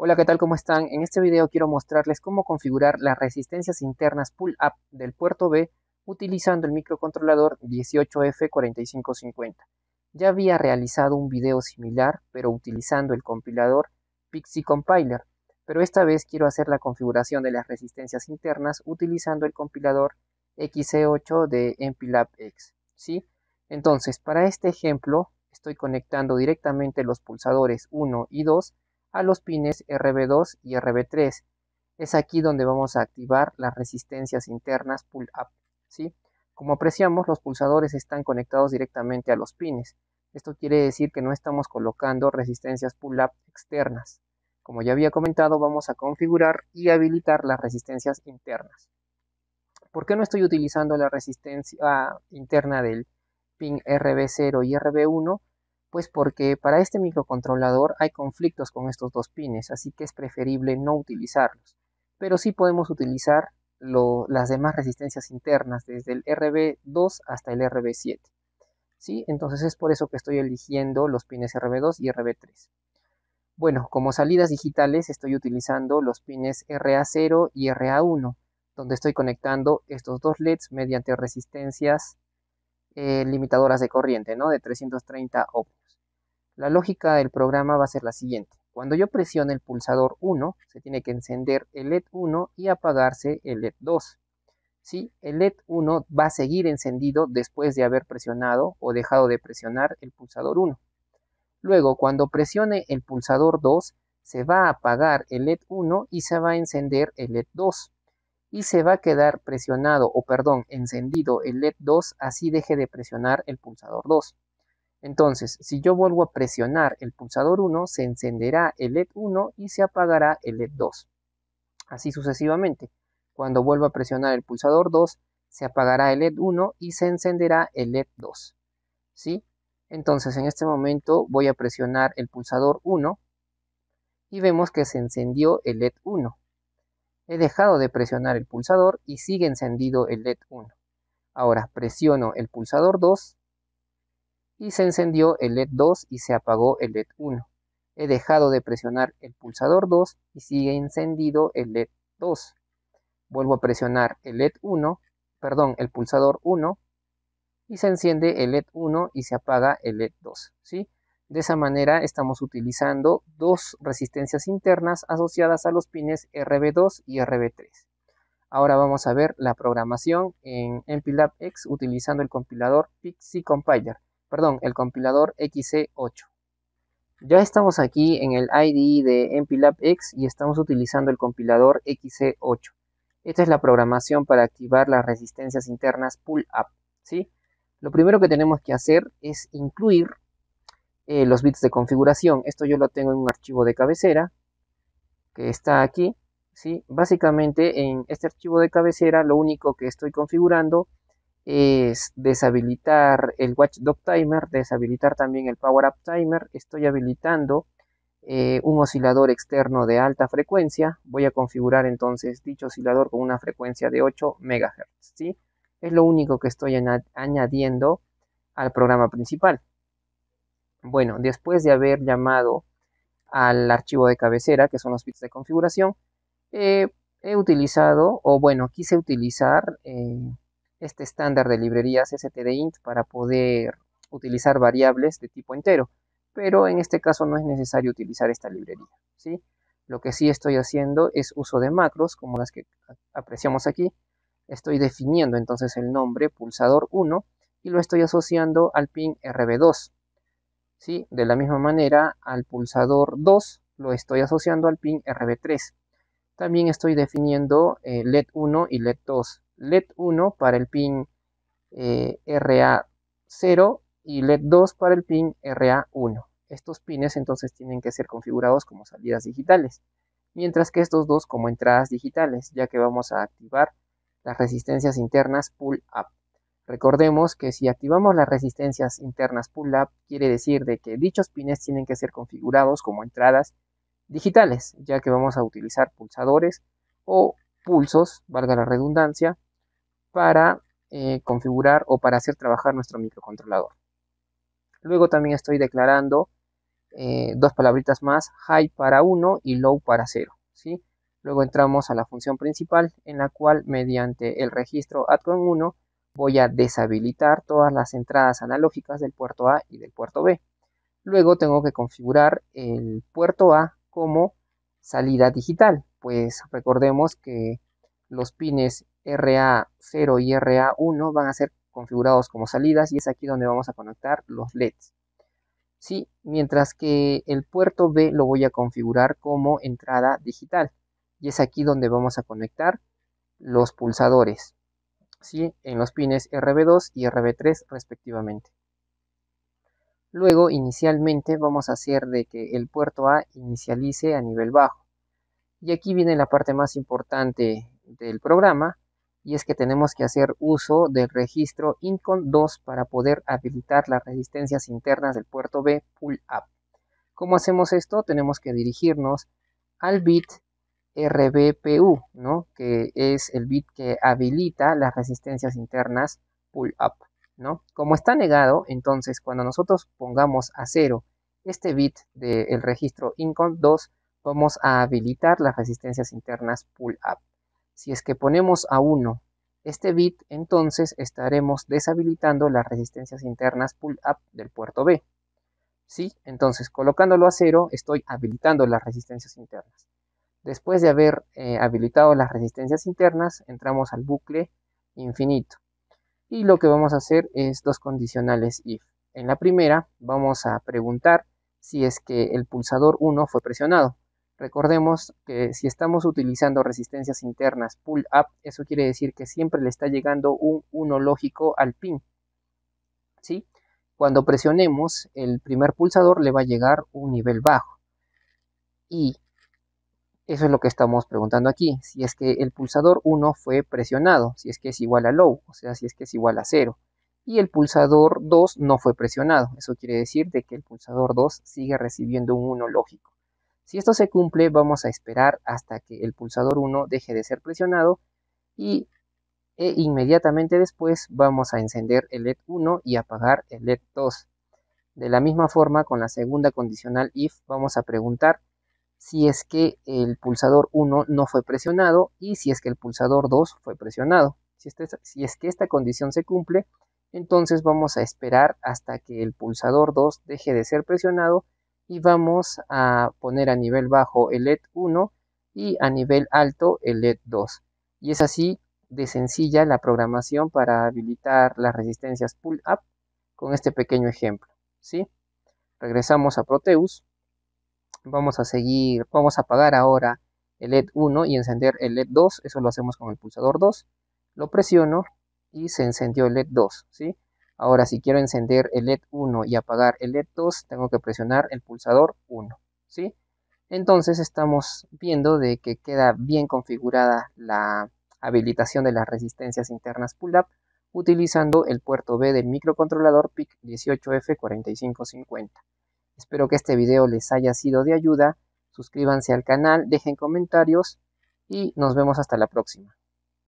Hola, ¿qué tal? ¿Cómo están? En este video quiero mostrarles cómo configurar las resistencias internas pull-up del puerto B utilizando el microcontrolador 18F4550. Ya había realizado un video similar, pero utilizando el compilador Pixie Compiler, pero esta vez quiero hacer la configuración de las resistencias internas utilizando el compilador xc 8 de MPLAB X, ¿sí? Entonces, para este ejemplo, estoy conectando directamente los pulsadores 1 y 2 a los pines RB2 y RB3. Es aquí donde vamos a activar las resistencias internas pull-up. ¿sí? Como apreciamos, los pulsadores están conectados directamente a los pines. Esto quiere decir que no estamos colocando resistencias pull-up externas. Como ya había comentado, vamos a configurar y habilitar las resistencias internas. ¿Por qué no estoy utilizando la resistencia interna del pin RB0 y RB1? pues porque para este microcontrolador hay conflictos con estos dos pines, así que es preferible no utilizarlos. Pero sí podemos utilizar las demás resistencias internas, desde el RB2 hasta el RB7. ¿Sí? Entonces es por eso que estoy eligiendo los pines RB2 y RB3. Bueno, como salidas digitales estoy utilizando los pines RA0 y RA1, donde estoy conectando estos dos LEDs mediante resistencias eh, limitadoras de corriente, ¿no? De 330 o la lógica del programa va a ser la siguiente. Cuando yo presione el pulsador 1, se tiene que encender el LED 1 y apagarse el LED 2. El LED 1 va a seguir encendido después de haber presionado o dejado de presionar el pulsador 1. Luego, cuando presione el pulsador 2, se va a apagar el LED 1 y se va a encender el LED 2. Y se va a quedar presionado, o perdón, encendido el LED 2, así deje de presionar el pulsador 2. Entonces, si yo vuelvo a presionar el pulsador 1, se encenderá el LED 1 y se apagará el LED 2. Así sucesivamente. Cuando vuelvo a presionar el pulsador 2, se apagará el LED 1 y se encenderá el LED 2. ¿Sí? Entonces, en este momento voy a presionar el pulsador 1 y vemos que se encendió el LED 1. He dejado de presionar el pulsador y sigue encendido el LED 1. Ahora presiono el pulsador 2 y se encendió el LED 2 y se apagó el LED 1. He dejado de presionar el pulsador 2 y sigue encendido el LED 2. Vuelvo a presionar el LED 1, perdón, el pulsador 1 y se enciende el LED 1 y se apaga el LED 2, ¿sí? De esa manera estamos utilizando dos resistencias internas asociadas a los pines RB2 y RB3. Ahora vamos a ver la programación en MPLAB X utilizando el compilador Pixie Compiler perdón, el compilador XC8. Ya estamos aquí en el IDE de X y estamos utilizando el compilador XC8. Esta es la programación para activar las resistencias internas pull-up. ¿sí? Lo primero que tenemos que hacer es incluir eh, los bits de configuración. Esto yo lo tengo en un archivo de cabecera que está aquí. ¿sí? Básicamente en este archivo de cabecera lo único que estoy configurando es deshabilitar el Watchdog Timer, deshabilitar también el Power Up Timer. Estoy habilitando eh, un oscilador externo de alta frecuencia. Voy a configurar entonces dicho oscilador con una frecuencia de 8 MHz. Es lo único que estoy añadiendo al programa principal. Bueno, después de haber llamado al archivo de cabecera, que son los bits de configuración, eh, he utilizado, o bueno, quise utilizar... Eh, este estándar de librerías stdint para poder utilizar variables de tipo entero, pero en este caso no es necesario utilizar esta librería. ¿sí? Lo que sí estoy haciendo es uso de macros, como las que apreciamos aquí. Estoy definiendo entonces el nombre pulsador 1 y lo estoy asociando al pin RB2. ¿sí? De la misma manera, al pulsador 2 lo estoy asociando al pin RB3. También estoy definiendo eh, LED 1 y LED 2 LED1 para el pin eh, RA0 y LED2 para el pin RA1. Estos pines entonces tienen que ser configurados como salidas digitales, mientras que estos dos como entradas digitales, ya que vamos a activar las resistencias internas pull-up. Recordemos que si activamos las resistencias internas pull-up, quiere decir de que dichos pines tienen que ser configurados como entradas digitales, ya que vamos a utilizar pulsadores o pulsos, valga la redundancia, para eh, configurar o para hacer trabajar nuestro microcontrolador. Luego también estoy declarando eh, dos palabritas más, high para 1 y low para 0. ¿sí? Luego entramos a la función principal en la cual mediante el registro ATCON1 voy a deshabilitar todas las entradas analógicas del puerto A y del puerto B. Luego tengo que configurar el puerto A como salida digital, pues recordemos que los pines RA0 y RA1 van a ser configurados como salidas y es aquí donde vamos a conectar los LEDs. Sí, mientras que el puerto B lo voy a configurar como entrada digital y es aquí donde vamos a conectar los pulsadores ¿sí? en los pines RB2 y RB3 respectivamente. Luego inicialmente vamos a hacer de que el puerto A inicialice a nivel bajo. Y aquí viene la parte más importante del programa y es que tenemos que hacer uso del registro Incon 2 para poder habilitar las resistencias internas del puerto B Pull Up. ¿Cómo hacemos esto? Tenemos que dirigirnos al bit RBPU, ¿no? que es el bit que habilita las resistencias internas Pull Up. ¿no? Como está negado, entonces cuando nosotros pongamos a cero este bit del registro Incon 2, vamos a habilitar las resistencias internas Pull Up. Si es que ponemos a 1 este bit, entonces estaremos deshabilitando las resistencias internas pull-up del puerto B. ¿Sí? Entonces, colocándolo a 0, estoy habilitando las resistencias internas. Después de haber eh, habilitado las resistencias internas, entramos al bucle infinito. Y lo que vamos a hacer es dos condicionales if. En la primera, vamos a preguntar si es que el pulsador 1 fue presionado. Recordemos que si estamos utilizando resistencias internas pull up, eso quiere decir que siempre le está llegando un 1 lógico al pin. ¿Sí? Cuando presionemos el primer pulsador le va a llegar un nivel bajo. Y eso es lo que estamos preguntando aquí, si es que el pulsador 1 fue presionado, si es que es igual a low, o sea, si es que es igual a 0. Y el pulsador 2 no fue presionado, eso quiere decir de que el pulsador 2 sigue recibiendo un 1 lógico. Si esto se cumple, vamos a esperar hasta que el pulsador 1 deje de ser presionado y e inmediatamente después vamos a encender el LED 1 y apagar el LED 2. De la misma forma, con la segunda condicional if, vamos a preguntar si es que el pulsador 1 no fue presionado y si es que el pulsador 2 fue presionado. Si, este si es que esta condición se cumple, entonces vamos a esperar hasta que el pulsador 2 deje de ser presionado y vamos a poner a nivel bajo el LED 1 y a nivel alto el LED 2. Y es así de sencilla la programación para habilitar las resistencias pull-up con este pequeño ejemplo. ¿sí? Regresamos a Proteus. Vamos a seguir, vamos a apagar ahora el LED 1 y encender el LED 2. Eso lo hacemos con el pulsador 2. Lo presiono y se encendió el LED 2. ¿sí? Ahora, si quiero encender el LED 1 y apagar el LED 2, tengo que presionar el pulsador 1, ¿sí? Entonces estamos viendo de que queda bien configurada la habilitación de las resistencias internas pull-up utilizando el puerto B del microcontrolador PIC 18F4550. Espero que este video les haya sido de ayuda, suscríbanse al canal, dejen comentarios y nos vemos hasta la próxima.